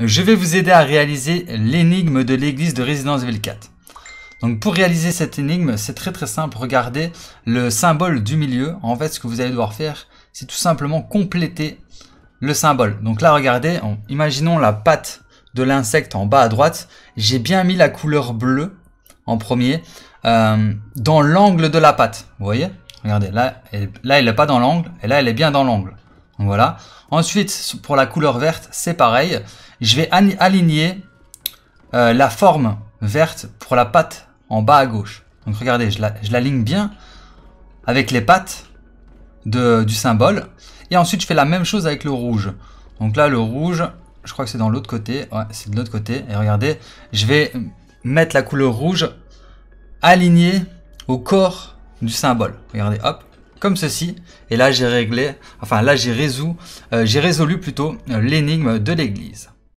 je vais vous aider à réaliser l'énigme de l'église de résidence ville 4. Donc pour réaliser cette énigme, c'est très très simple. Regardez le symbole du milieu. En fait, ce que vous allez devoir faire, c'est tout simplement compléter le symbole. Donc là, regardez, imaginons la patte de l'insecte en bas à droite. J'ai bien mis la couleur bleue en premier euh, dans l'angle de la patte. Vous voyez Regardez, là, elle, là, elle n'est pas dans l'angle, et là, elle est bien dans l'angle. voilà. Ensuite, pour la couleur verte, c'est pareil. Je vais aligner euh, la forme verte pour la patte en bas à gauche. Donc regardez, je l'aligne bien avec les pattes du symbole. Et ensuite, je fais la même chose avec le rouge. Donc là, le rouge, je crois que c'est dans l'autre côté. Ouais, c'est de l'autre côté. Et regardez, je vais mettre la couleur rouge alignée au corps du symbole. Regardez, hop, comme ceci. Et là, j'ai réglé, enfin là, j'ai euh, résolu, plutôt euh, l'énigme de l'église.